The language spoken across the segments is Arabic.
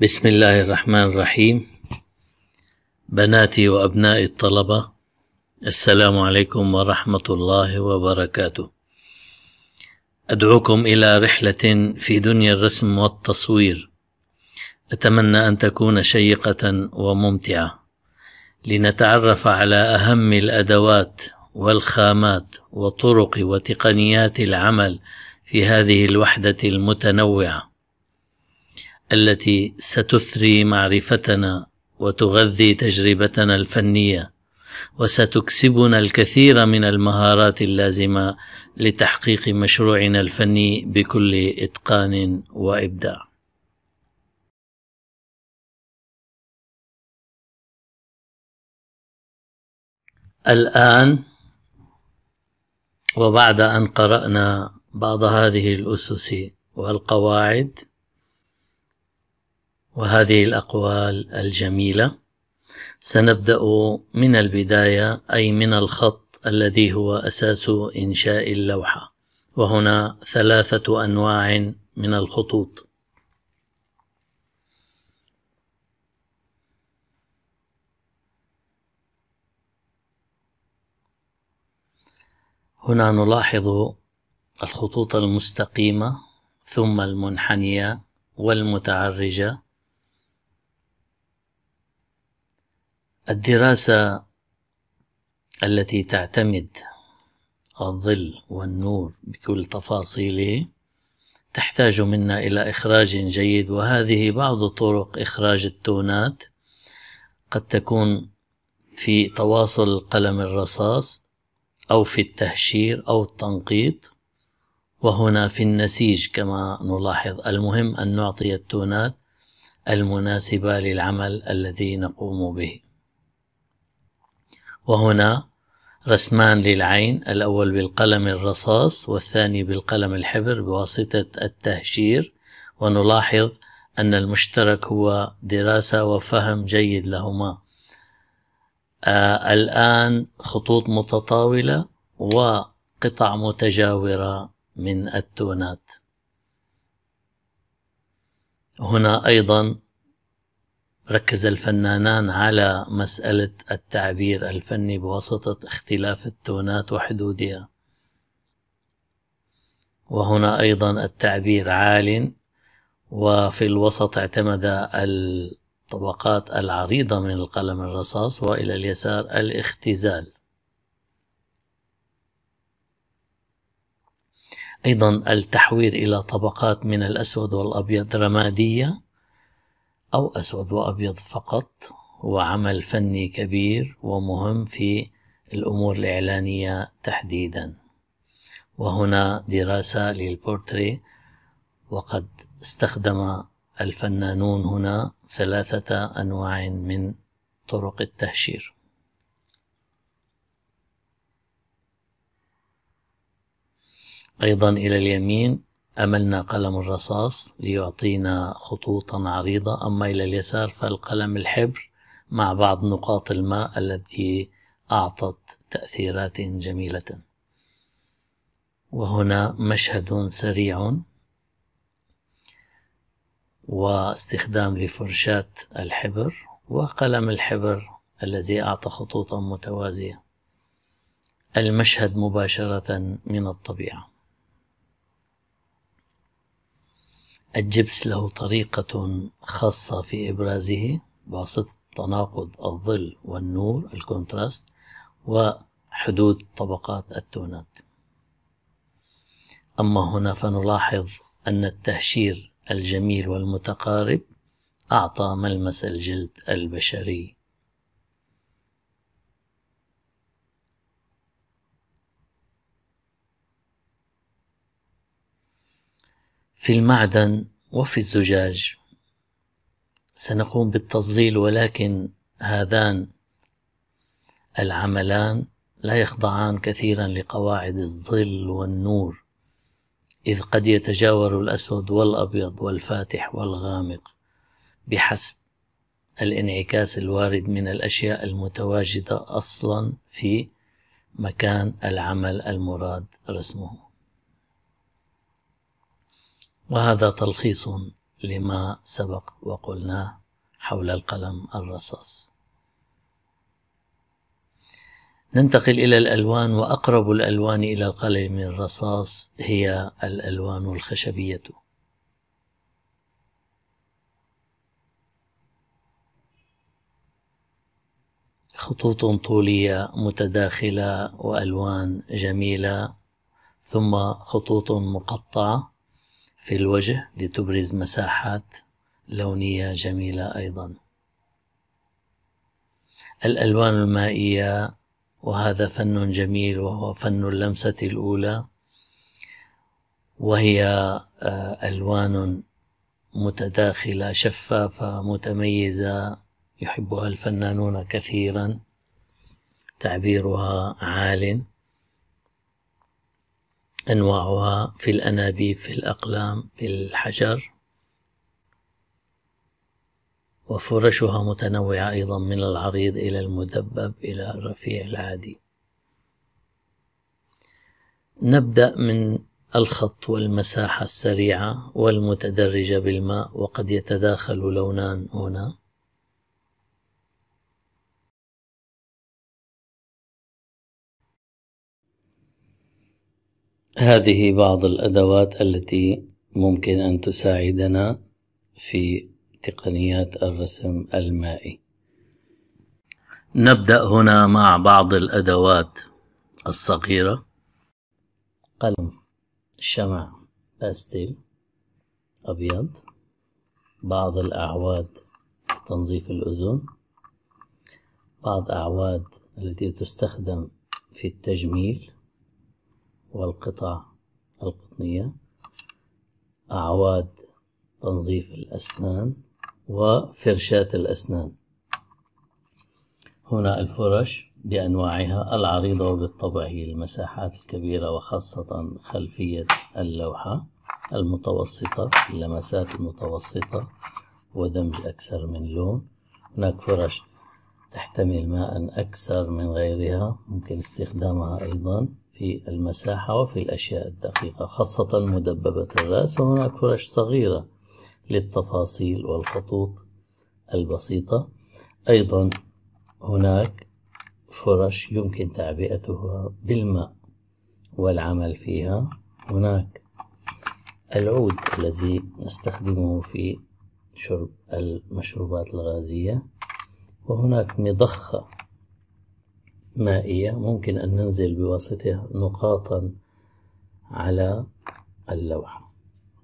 بسم الله الرحمن الرحيم بناتي وأبنائي الطلبة السلام عليكم ورحمة الله وبركاته أدعوكم إلى رحلة في دنيا الرسم والتصوير أتمنى أن تكون شيقة وممتعة لنتعرف على أهم الأدوات والخامات وطرق وتقنيات العمل في هذه الوحدة المتنوعة التي ستثري معرفتنا وتغذي تجربتنا الفنيه وستكسبنا الكثير من المهارات اللازمه لتحقيق مشروعنا الفني بكل اتقان وابداع الان وبعد ان قرانا بعض هذه الاسس والقواعد وهذه الأقوال الجميلة سنبدأ من البداية أي من الخط الذي هو أساس إنشاء اللوحة وهنا ثلاثة أنواع من الخطوط هنا نلاحظ الخطوط المستقيمة ثم المنحنية والمتعرجة الدراسة التي تعتمد الظل والنور بكل تفاصيله تحتاج منا إلى إخراج جيد وهذه بعض طرق إخراج التونات قد تكون في تواصل القلم الرصاص أو في التهشير أو التنقيط وهنا في النسيج كما نلاحظ المهم أن نعطي التونات المناسبة للعمل الذي نقوم به وهنا رسمان للعين الأول بالقلم الرصاص والثاني بالقلم الحبر بواسطة التهشير ونلاحظ أن المشترك هو دراسة وفهم جيد لهما آه الآن خطوط متطاولة وقطع متجاورة من التونات هنا أيضا ركز الفنانان على مسألة التعبير الفني بواسطة اختلاف التونات وحدودها وهنا أيضا التعبير عال وفي الوسط اعتمد الطبقات العريضة من القلم الرصاص وإلى اليسار الاختزال أيضا التحوير إلى طبقات من الأسود والأبيض رمادية أو أسود وأبيض فقط وعمل فني كبير ومهم في الأمور الإعلانية تحديدا وهنا دراسة للبورتري وقد استخدم الفنانون هنا ثلاثة أنواع من طرق التهشير أيضا إلى اليمين أملنا قلم الرصاص ليعطينا خطوطا عريضة أما إلى اليسار فالقلم الحبر مع بعض نقاط الماء التي أعطت تأثيرات جميلة وهنا مشهد سريع واستخدام لفرشاة الحبر وقلم الحبر الذي أعطى خطوطا متوازية المشهد مباشرة من الطبيعة الجبس له طريقة خاصة في إبرازه بواسطة تناقض الظل والنور الكونتراست وحدود طبقات التونات أما هنا فنلاحظ أن التهشير الجميل والمتقارب أعطى ملمس الجلد البشري في المعدن وفي الزجاج سنقوم بالتظليل ولكن هذان العملان لا يخضعان كثيرا لقواعد الظل والنور إذ قد يتجاور الأسود والأبيض والفاتح والغامق بحسب الانعكاس الوارد من الأشياء المتواجدة أصلا في مكان العمل المراد رسمه وهذا تلخيص لما سبق وقلناه حول القلم الرصاص ننتقل إلى الألوان وأقرب الألوان إلى القلم الرصاص هي الألوان الخشبية خطوط طولية متداخلة وألوان جميلة ثم خطوط مقطعة في الوجه لتبرز مساحات لونية جميلة أيضا الألوان المائية وهذا فن جميل وهو فن اللمسة الأولى وهي آه، ألوان متداخلة شفافة متميزة يحبها الفنانون كثيرا تعبيرها عال أنواعها في الأنابيب في الأقلام في الحجر وفرشها متنوعة أيضا من العريض إلى المدبب إلى الرفيع العادي نبدأ من الخط والمساحة السريعة والمتدرجة بالماء وقد يتداخل لونان هنا هذه بعض الأدوات التي ممكن أن تساعدنا في تقنيات الرسم المائي نبدأ هنا مع بعض الأدوات الصغيرة قلم شمع باستيل أبيض بعض الأعواد تنظيف الأذن بعض أعواد التي تستخدم في التجميل والقطع القطنية أعواد تنظيف الأسنان وفرشاة الأسنان هنا الفرش بأنواعها العريضة وبالطبع هي المساحات الكبيرة وخاصة خلفية اللوحة المتوسطة اللمسات المتوسطة ودمج أكثر من لون هناك فرش تحتمل ماء أكثر من غيرها ممكن استخدامها أيضا في المساحة وفي الأشياء الدقيقة خاصة مدببة الرأس وهناك فرش صغيرة للتفاصيل والخطوط البسيطة أيضا هناك فرش يمكن تعبئتها بالماء والعمل فيها هناك العود الذي نستخدمه في شرب المشروبات الغازية وهناك مضخة مائية ممكن أن ننزل بواسطة نقاطا على اللوحة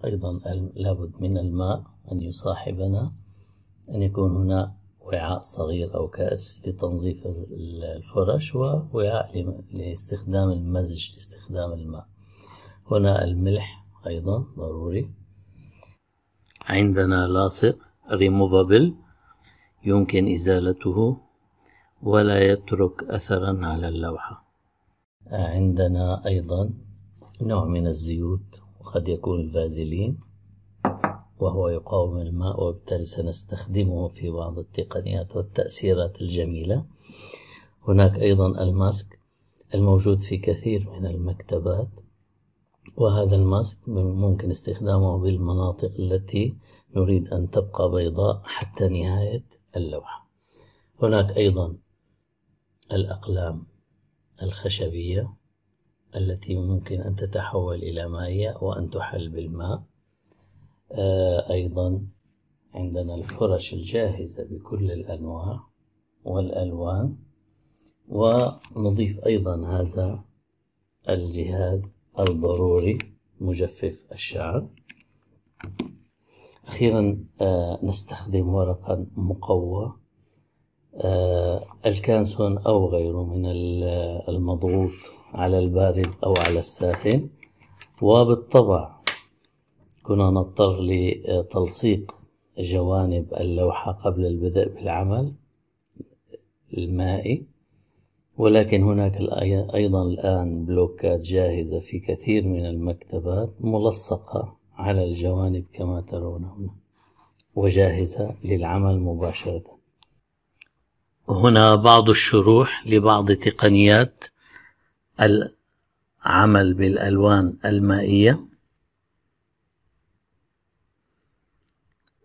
أيضا لابد من الماء أن يصاحبنا أن يكون هنا وعاء صغير أو كأس لتنظيف الفرش ووعاء لاستخدام المزج لاستخدام الماء هنا الملح أيضا ضروري عندنا لاصق ريموفابل يمكن إزالته ولا يترك أثرا على اللوحة عندنا أيضا نوع من الزيوت وقد يكون الفازلين وهو يقاوم الماء وبالتالي سنستخدمه في بعض التقنيات والتأثيرات الجميلة هناك أيضا الماسك الموجود في كثير من المكتبات وهذا الماسك ممكن استخدامه بالمناطق التي نريد أن تبقى بيضاء حتى نهاية اللوحة هناك أيضا الأقلام الخشبية التي ممكن أن تتحول إلى ماء وأن تحل بالماء آه، أيضا عندنا الفرش الجاهزة بكل الأنواع والألوان ونضيف أيضا هذا الجهاز الضروري مجفف الشعر أخيرا آه، نستخدم ورقا مقوى آه، الكانسون أو غيره من المضغوط على البارد أو على الساخن وبالطبع كنا نضطر لتلصيق جوانب اللوحة قبل البدء بالعمل المائي ولكن هناك أيضا الآن بلوكات جاهزة في كثير من المكتبات ملصقة على الجوانب كما ترون هنا وجاهزة للعمل مباشرة هنا بعض الشروح لبعض تقنيات العمل بالألوان المائية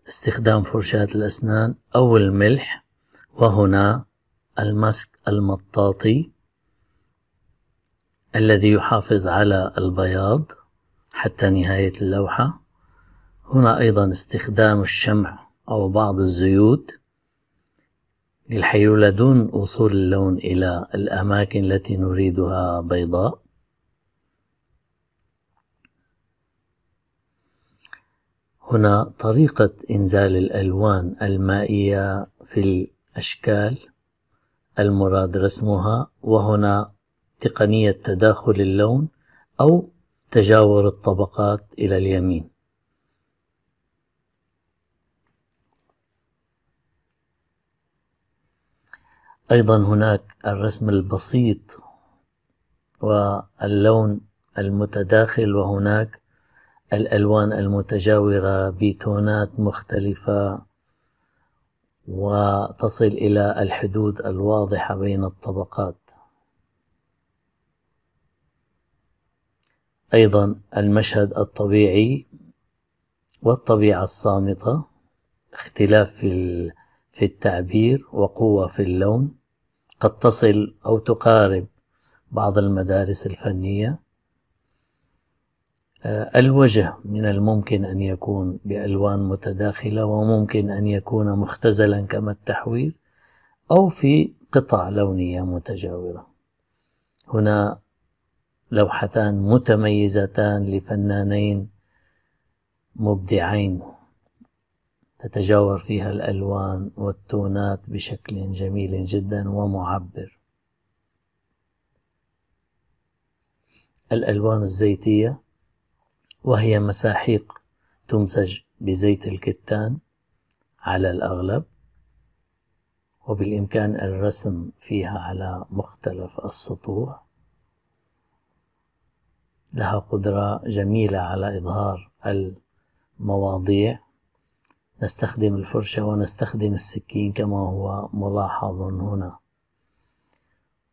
استخدام فرشاة الأسنان أو الملح وهنا المسك المطاطي الذي يحافظ على البياض حتى نهاية اللوحة هنا أيضا استخدام الشمع أو بعض الزيوت للحيلولة دون وصول اللون إلى الأماكن التي نريدها بيضاء هنا طريقة إنزال الألوان المائية في الأشكال المراد رسمها وهنا تقنية تداخل اللون أو تجاور الطبقات إلى اليمين أيضا هناك الرسم البسيط واللون المتداخل وهناك الألوان المتجاورة بتونات مختلفة وتصل إلى الحدود الواضحة بين الطبقات أيضا المشهد الطبيعي والطبيعة الصامتة اختلاف في التعبير وقوة في اللون قد تصل أو تقارب بعض المدارس الفنية آه، الوجه من الممكن أن يكون بألوان متداخلة وممكن أن يكون مختزلا كما التحوير أو في قطع لونية متجاورة هنا لوحتان متميزتان لفنانين مبدعين تتجاور فيها الألوان والتونات بشكل جميل جدا ومعبر الألوان الزيتية وهي مساحيق تمزج بزيت الكتان على الأغلب وبالإمكان الرسم فيها على مختلف السطوع لها قدرة جميلة على إظهار المواضيع نستخدم الفرشة ونستخدم السكين كما هو ملاحظ هنا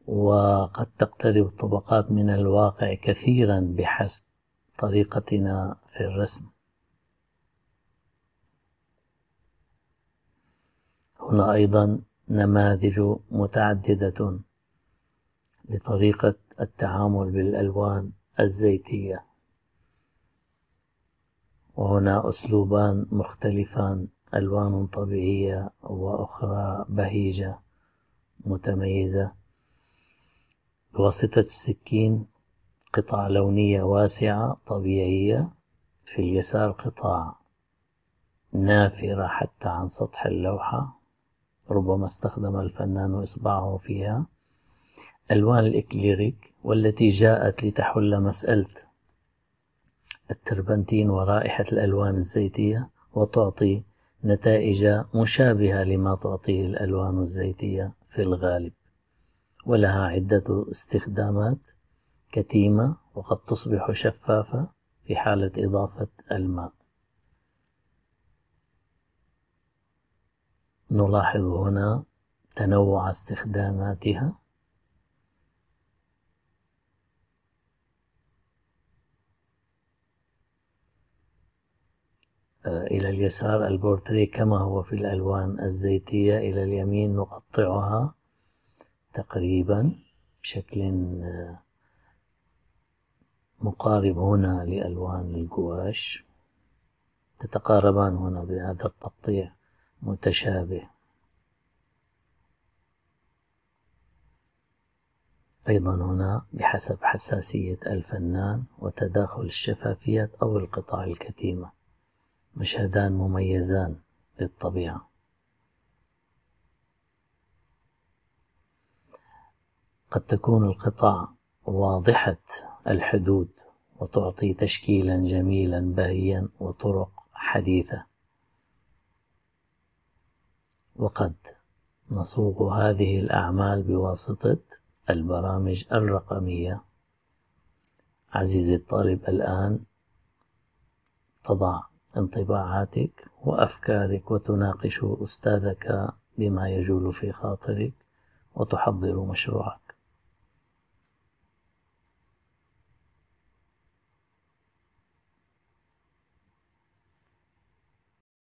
وقد تقترب الطبقات من الواقع كثيرا بحسب طريقتنا في الرسم هنا أيضا نماذج متعددة لطريقة التعامل بالألوان الزيتية وهنا أسلوبان مختلفان ألوان طبيعية وأخرى بهيجة متميزة بواسطة السكين قطع لونية واسعة طبيعية في اليسار قطع نافرة حتى عن سطح اللوحة ربما استخدم الفنان إصبعه فيها ألوان الإكليريك والتي جاءت لتحل مسألة التربنتين ورائحة الألوان الزيتية وتعطي نتائج مشابهة لما تعطيه الألوان الزيتية في الغالب ولها عدة استخدامات كتيمة وقد تصبح شفافة في حالة إضافة الماء نلاحظ هنا تنوع استخداماتها إلى اليسار البورتري كما هو في الألوان الزيتية إلى اليمين نقطعها تقريبا بشكل آه، مقارب هنا لألوان الجواش تتقاربان هنا بهذا التقطيع متشابه أيضا هنا بحسب حساسية الفنان وتداخل الشفافيات أو القطع الكتيمة مشهدان مميزان للطبيعة قد تكون القطع واضحة الحدود وتعطي تشكيلا جميلا بهيا وطرق حديثة وقد نصوغ هذه الأعمال بواسطة البرامج الرقمية عزيزي الطالب الآن تضع انطباعاتك وأفكارك وتناقش أستاذك بما يجول في خاطرك وتحضر مشروعك